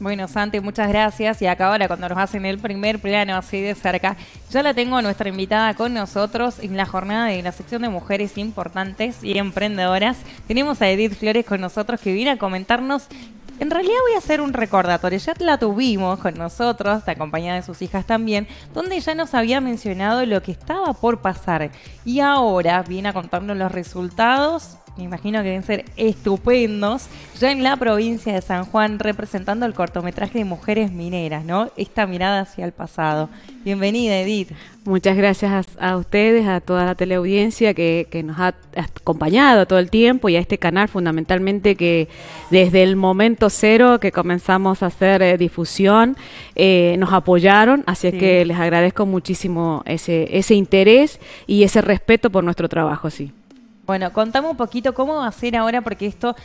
Bueno, Santi, muchas gracias. Y acá ahora, cuando nos hacen el primer plano así de cerca, ya la tengo a nuestra invitada con nosotros en la jornada de la sección de mujeres importantes y emprendedoras. Tenemos a Edith Flores con nosotros que viene a comentarnos. En realidad voy a hacer un recordatorio, ya la tuvimos con nosotros, la acompañada de sus hijas también, donde ya nos había mencionado lo que estaba por pasar y ahora viene a contarnos los resultados me imagino que deben ser estupendos, ya en la provincia de San Juan, representando el cortometraje de Mujeres Mineras, ¿no? Esta mirada hacia el pasado. Bienvenida, Edith. Muchas gracias a, ustedes, a toda la teleaudiencia que, nos ha acompañado todo el tiempo y a este canal fundamentalmente que desde el momento cero que comenzamos a hacer eh, difusión eh, nos apoyaron, así es que les agradezco muchísimo ese, ese interés y ese respeto por nuestro trabajo, sí. Bueno, contame un poquito cómo va a ser ahora, porque esto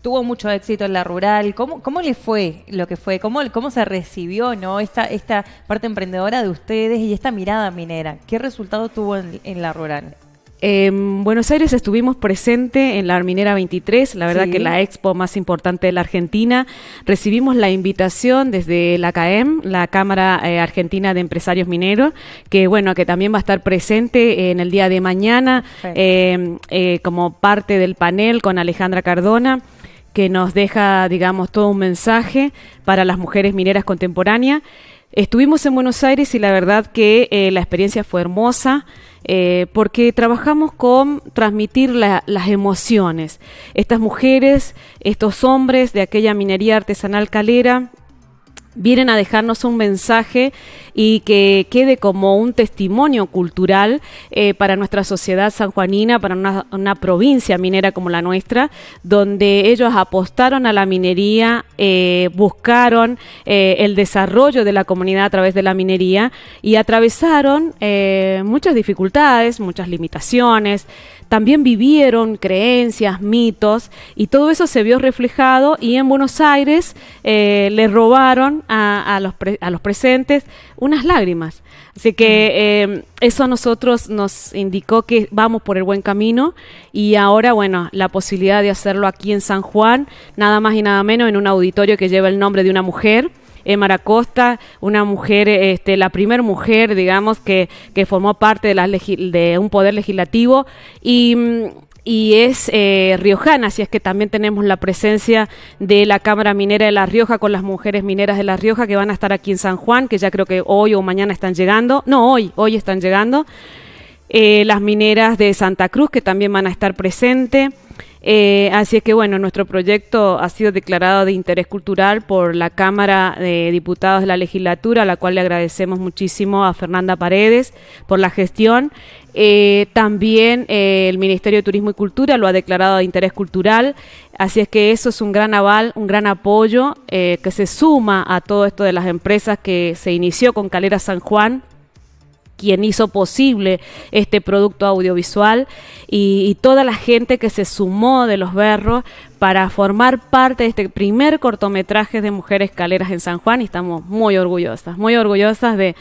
tuvo mucho éxito en la rural. ¿Cómo, cómo le fue lo que fue? ¿Cómo, cómo se recibió ¿no? esta, esta parte emprendedora de ustedes y esta mirada minera? ¿Qué resultado tuvo en, en la rural? En Buenos Aires estuvimos presente en la Arminera 23, la verdad que la expo más importante de la Argentina. Recibimos la invitación desde la CAEM, la Cámara eh, Argentina de Empresarios Mineros, que bueno, que también va a estar presente eh, en el día de mañana em, eh, como parte del panel con Alejandra Cardona que nos deja, digamos, todo un mensaje para las mujeres mineras contemporáneas. Estuvimos en Buenos Aires y la verdad que eh, la experiencia fue hermosa. Eh, porque trabajamos con transmitir las emociones. Estas mujeres, estos hombres de aquella minería artesanal calera, vienen a dejarnos un mensaje y que quede como un testimonio cultural eh, para nuestra sociedad sanjuanina, para una, provincia minera como la nuestra, donde ellos apostaron a la minería, eh, buscaron eh, el desarrollo de la comunidad a través de la minería y atravesaron muchas dificultades, muchas limitaciones también vivieron creencias, mitos, y todo eso se vio reflejado y en Buenos Aires eh, le robaron a, los presentes unas lágrimas. Así que em, eso a nosotros nos indicó que vamos por el buen camino y ahora, bueno, la posibilidad de hacerlo aquí en San Juan, nada más y nada menos, en un auditorio que lleva el nombre de una mujer Emara Costa, una mujer, este, la primer mujer, digamos, que, formó parte de, un poder legislativo y es eh, riojana, así es que también tenemos la presencia de la Cámara Minera de La Rioja con las mujeres mineras de La Rioja que van a estar aquí en San Juan, que ya creo que hoy o mañana están llegando, no hoy, hoy están llegando, eh, las mineras de Santa Cruz que también van a estar presentes. Eh, así es que bueno, nuestro proyecto ha sido declarado de interés cultural por la Cámara de Diputados de la Legislatura, a la cual le agradecemos muchísimo a Fernanda Paredes por la gestión. Eh, también eh, el Ministerio de Turismo y Cultura lo ha declarado de interés cultural, así es que eso es un gran aval, un gran apoyo que se suma a todo esto de las empresas que se inició con Calera San Juan quien hizo posible este producto audiovisual y, toda la gente que se sumó de los berros para formar parte de este primer cortometraje de Mujeres escaleras en San Juan y estamos muy orgullosas, muy orgullosas de,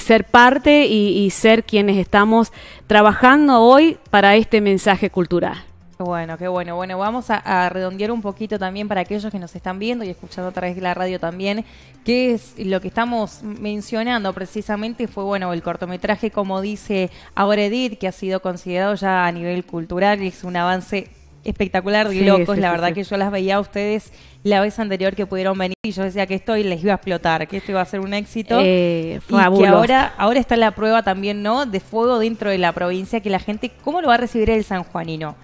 ser parte y ser quienes estamos trabajando hoy para este mensaje cultural. Bueno, qué bueno. Bueno, vamos a, redondear un poquito también para aquellos que nos están viendo y escuchando a través de la radio también, que es lo que estamos mencionando precisamente fue, bueno, el cortometraje, como dice ahora que ha sido considerado ya a nivel cultural, es un avance espectacular de locos. la verdad que yo las veía a ustedes la vez anterior que pudieron venir y yo decía que esto les iba a explotar, que esto iba a ser un éxito. Eh, y que ahora, ahora está la prueba también, ¿no? De fuego dentro de la provincia, que la gente, ¿cómo lo va a recibir el San Juanino?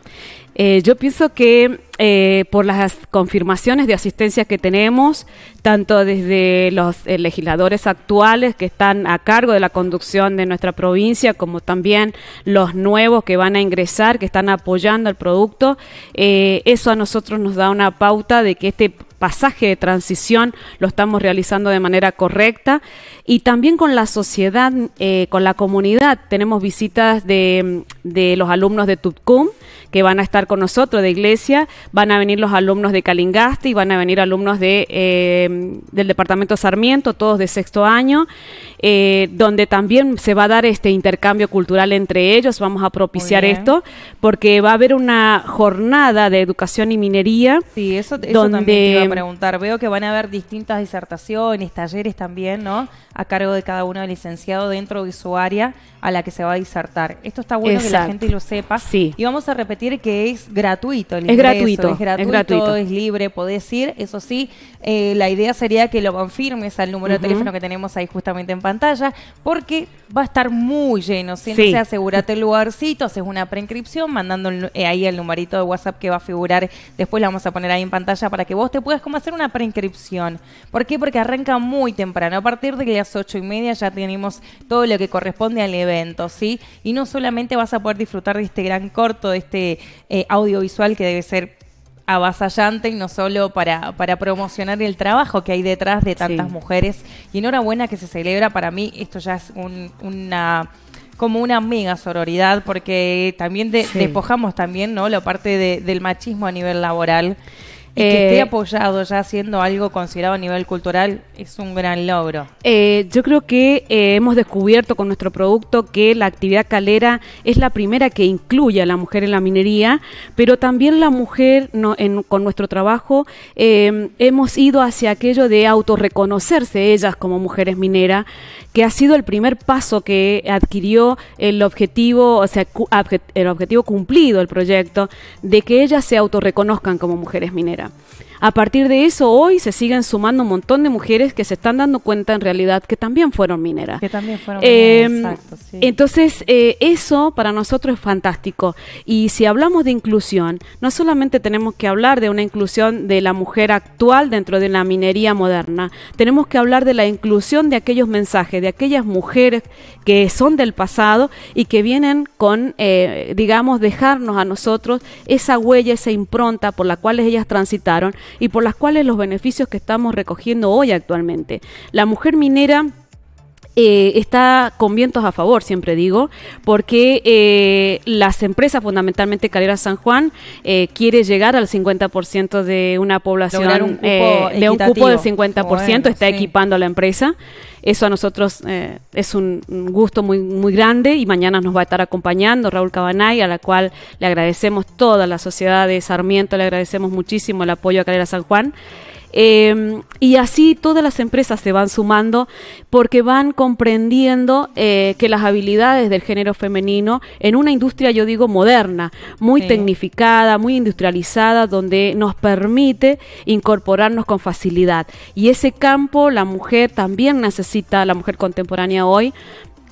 Eh, yo pienso que eh, por las confirmaciones de asistencia que tenemos, tanto desde los eh, legisladores actuales que están a cargo de la conducción de nuestra provincia, como también los nuevos que van a ingresar, que están apoyando el producto, eso a nosotros nos da una pauta de que este pasaje de transición lo estamos realizando de manera correcta y también con la sociedad, eh, con la comunidad. Tenemos visitas de, de los alumnos de Tutcum que van a estar con nosotros de iglesia, van a venir los alumnos de Calingaste y van a venir alumnos de, eh, del departamento Sarmiento, todos de sexto año, eh, donde también se va a dar este intercambio cultural entre ellos, vamos a propiciar esto, porque va a haber una jornada de educación y minería, eso, donde preguntar. Veo que van a haber distintas disertaciones, talleres también, ¿no? A cargo de cada uno de licenciado dentro de su área a la que se va a disertar. Esto está bueno que la gente lo sepa. Sí. Y vamos a repetir que es gratuito el es Gratuito, es gratuito. Es libre, podés ir. Eso sí, eh, la idea sería que lo confirmes al número de teléfono que tenemos ahí justamente en pantalla, porque va a estar muy lleno. Si asegúrate el lugarcito, haces una preinscripción mandando eh, ahí el numerito de WhatsApp que va a figurar. Después la vamos a poner ahí en pantalla para que vos te puedas como hacer una preinscripción. ¿Por qué? Porque arranca muy temprano. A partir de las ocho y media ya tenemos todo lo que corresponde al evento ¿sí? Y no solamente vas a poder disfrutar de este gran corto, de este eh, audiovisual que debe ser avasallante y no solo para, para promocionar el trabajo que hay detrás de tantas mujeres. Y enhorabuena que se celebra, para mí esto ya es una como una mega sororidad porque también despojamos también no la parte del machismo a nivel laboral que esté eh, apoyado ya haciendo algo considerado a nivel cultural es un gran logro. Eh, yo creo que eh, hemos descubierto con nuestro producto que la actividad calera es la primera que incluye a la mujer en la minería, pero también la mujer con nuestro trabajo hemos ido hacia aquello de autorreconocerse ellas como mujeres mineras, que ha sido el primer paso que adquirió el objetivo, o sea, el objetivo cumplido el proyecto, de que ellas se autorreconozcan como mujeres mineras. Ahora. A partir de eso, hoy se siguen sumando un montón de mujeres que se están dando cuenta en realidad que también fueron mineras. Que también fueron eh, mineras, exacto. Entonces, eh, eso para nosotros es fantástico. Y si hablamos de inclusión, no solamente tenemos que hablar de una inclusión de la mujer actual dentro de la minería moderna, tenemos que hablar de la inclusión de aquellos mensajes, de aquellas mujeres que son del pasado y que vienen con, eh, digamos, dejarnos a nosotros esa huella, esa impronta por la cual ellas transitaron y por las cuales los beneficios que estamos recogiendo hoy actualmente. La mujer minera eh, está con vientos a favor, siempre digo, porque eh, las empresas, fundamentalmente Calera San Juan, eh, quiere llegar al 50% de una población, de un cupo del 50%, está equipando a la empresa. Eso a nosotros es un gusto muy, muy grande y mañana nos va a estar acompañando Raúl Cabanay, a la cual le agradecemos toda la sociedad de Sarmiento, le agradecemos muchísimo el apoyo a Calera San Juan. Em, y así todas las empresas se van sumando porque van comprendiendo eh, que las habilidades del género femenino en una industria, yo digo, moderna, muy tecnificada, muy industrializada, donde nos permite incorporarnos con facilidad. Y ese campo la mujer también necesita, la mujer contemporánea hoy,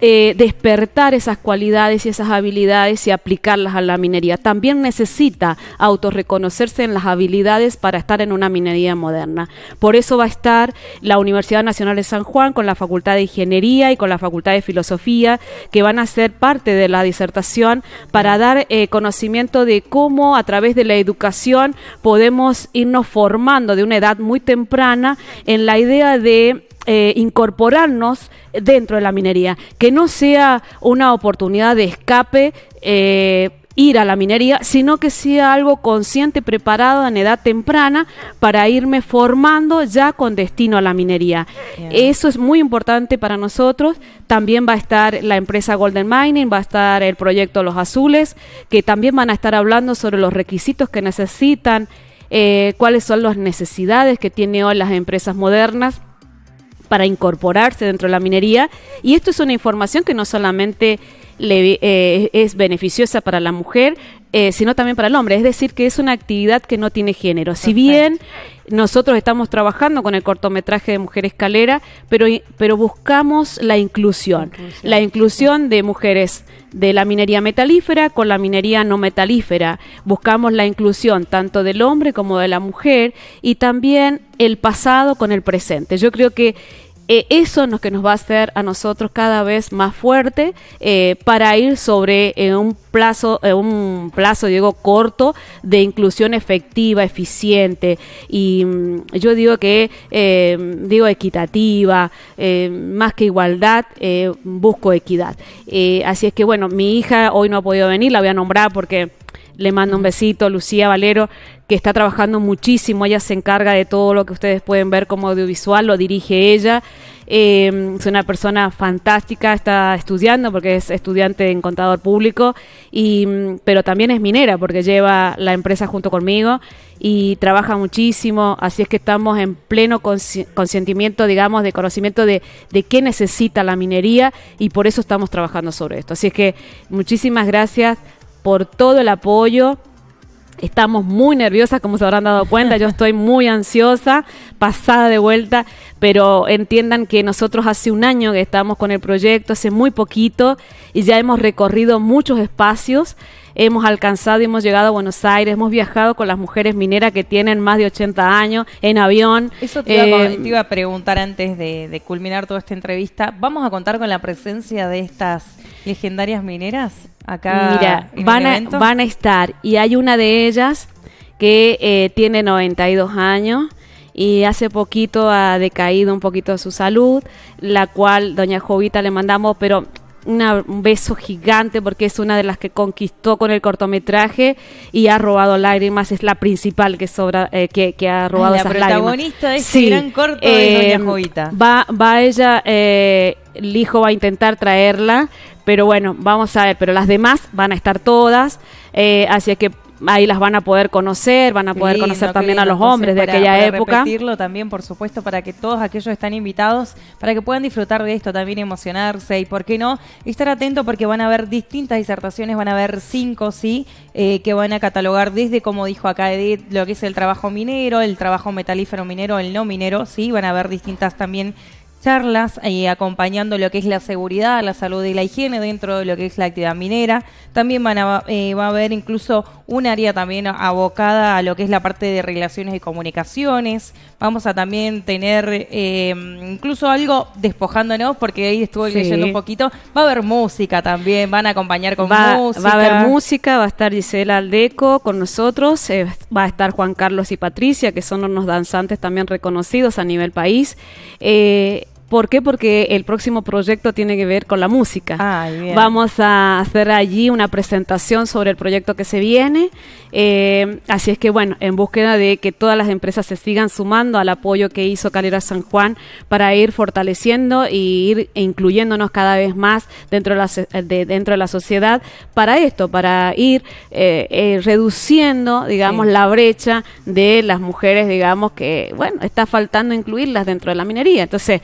eh, despertar esas cualidades y esas habilidades y aplicarlas a la minería. También necesita autorreconocerse en las habilidades para estar en una minería moderna. Por eso va a estar la Universidad Nacional de San Juan con la Facultad de Ingeniería y con la Facultad de Filosofía, que van a ser parte de la disertación para dar eh, conocimiento de cómo a través de la educación podemos irnos formando de una edad muy temprana en la idea de eh, incorporarnos dentro de la minería, que no sea una oportunidad de escape. Eh, ir a la minería, sino que sea algo consciente, preparado en edad temprana para irme formando ya con destino a la minería. Eso es muy importante para nosotros. También va a estar la empresa Golden Mining, va a estar el proyecto Los Azules, que también van a estar hablando sobre los requisitos que necesitan, eh, cuáles son las necesidades que tienen hoy las empresas modernas para incorporarse dentro de la minería. Y esto es una información que no solamente le, eh, es beneficiosa para la mujer, eh, sino también para el hombre. Es decir, que es una actividad que no tiene género. Si bien nosotros estamos trabajando con el cortometraje de Mujer Escalera, pero, pero buscamos la inclusión, la inclusión de mujeres de la minería metalífera con la minería no metalífera. Buscamos la inclusión tanto del hombre como de la mujer y también el pasado con el presente. Yo creo que eh, eso es lo que nos va a hacer a nosotros cada vez más fuerte eh, para ir sobre eh, un plazo, un plazo, digo, corto de inclusión efectiva, eficiente y mm, yo digo que, digo, equitativa, más que igualdad, busco equidad. así es que, bueno, mi hija hoy no ha podido venir, la voy a nombrar porque le mando un besito, a Lucía Valero, que está trabajando muchísimo. Ella se encarga de todo lo que ustedes pueden ver como audiovisual, lo dirige ella. Eh, es una persona fantástica, está estudiando porque es estudiante en contador público, pero también es minera porque lleva la empresa junto conmigo y trabaja muchísimo. Así es que estamos en pleno consentimiento, digamos, de conocimiento de, de qué necesita la minería y por eso estamos trabajando sobre esto. Así es que muchísimas gracias por todo el apoyo. Estamos muy nerviosas, como se habrán dado cuenta, yo estoy muy ansiosa, pasada de vuelta, pero entiendan que nosotros hace un año que estamos con el proyecto, hace muy poquito, y ya hemos recorrido muchos espacios hemos alcanzado y hemos llegado a Buenos Aires, hemos viajado con las mujeres mineras que tienen más de 80 años en avión. Eso te, iba, a eh, preguntar antes de, culminar toda esta entrevista. ¿Vamos a contar con la presencia de estas legendarias mineras? Acá Mira, van, a, van a estar y hay una de ellas que eh, tiene 92 años y hace poquito ha decaído un poquito su salud, la cual doña Jovita le mandamos, pero una, un beso gigante porque es una de las que conquistó con el cortometraje y ha robado lágrimas, es la principal que sobra eh, que, ha robado la esas lágrimas. protagonista de este gran corto eh, Doña Jovita. Va, va ella, eh, el hijo va a intentar traerla, pero bueno, vamos a ver, pero las demás van a estar todas, así que ahí las van a poder conocer, van a poder conocer también a los hombres de aquella época. Repetirlo también, por supuesto, para que todos aquellos están invitados, para que puedan disfrutar de esto, también emocionarse y, ¿por qué no? Estar atento porque van a haber distintas disertaciones, van a haber cinco, sí, eh, que van a catalogar desde, como dijo acá Edith, lo que es el trabajo minero, el trabajo metalífero minero, el no minero, sí, van a haber distintas también charlas y eh, acompañando lo que es la seguridad, la salud y la higiene dentro de lo que es la actividad minera. También van a, eh, va a haber incluso un área también abocada a lo que es la parte de relaciones y comunicaciones. Vamos a también tener eh, incluso algo despojándonos, porque ahí estuve leyendo un poquito. Va a haber música también, van a acompañar con música. Va a haber música, va a estar Gisela Aldeco con nosotros, eh, va a estar Juan Carlos y Patricia, que son unos danzantes también reconocidos a nivel país. Eh, ¿Por qué? Porque el próximo proyecto tiene que ver con la música. Vamos a hacer allí una presentación sobre el proyecto que se viene. Eh, así es que, bueno, en búsqueda de que todas las empresas se sigan sumando al apoyo que hizo Calera San Juan para ir fortaleciendo e ir incluyéndonos cada vez más dentro de la, de la sociedad para esto, para ir eh, eh, reduciendo, digamos, la brecha de las mujeres, digamos, que, bueno, está faltando incluirlas dentro de la minería. Entonces,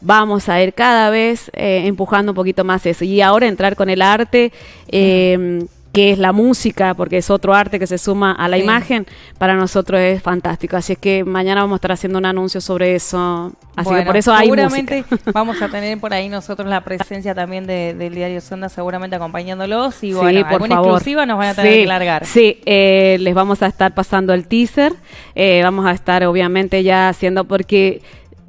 vamos a ir cada vez eh, empujando un poquito más eso. Y ahora entrar con el arte. Eh, que es la música, porque es otro arte que se suma a la imagen, para nosotros es fantástico. Así es que mañana vamos a estar haciendo un anuncio sobre eso. Así que por eso hay Seguramente vamos a tener por ahí nosotros la presencia también del diario Sonda, seguramente acompañándolos. Y por alguna exclusiva nos van a tener que largar. Sí, eh, les vamos a estar pasando el teaser. vamos a estar obviamente ya haciendo, porque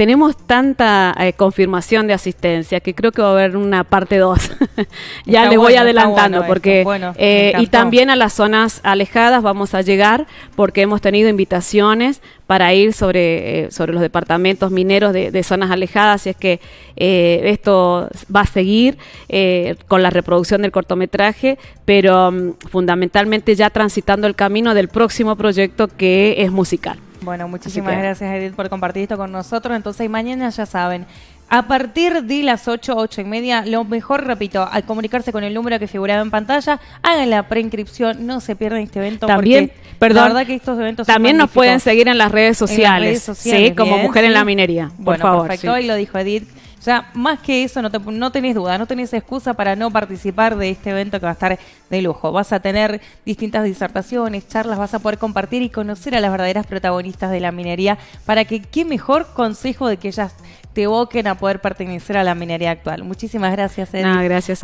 tenemos tanta eh, confirmación de asistencia que creo que va a haber una parte 2. ya le voy adelantando porque eh, y también a las zonas alejadas vamos a llegar porque hemos tenido invitaciones para ir sobre, eh, sobre los departamentos mineros de, zonas alejadas, Y es que esto va a seguir con la reproducción del cortometraje, pero mm, fundamentalmente ya transitando el camino del próximo proyecto que es musical. Bueno, muchísimas gracias Edith por compartir esto con nosotros. Entonces mañana ya saben, a partir de las 8, 8 y media, lo mejor, repito, al comunicarse con el número que figuraba en pantalla, hagan la preinscripción, no se pierdan este evento. También, porque perdón, verdad que estos eventos también nos pueden seguir en las redes sociales, sí, como Mujer en la Minería, por favor. Perfecto, lo dijo Edith. O sea, más que eso, no, no tenés duda, no tenés excusa para no participar de este evento que va a estar de lujo. Vas a tener distintas disertaciones, charlas, vas a poder compartir y conocer a las verdaderas protagonistas de la minería para que qué mejor consejo de que ellas te evoquen a poder pertenecer a la minería actual. Muchísimas gracias, gracias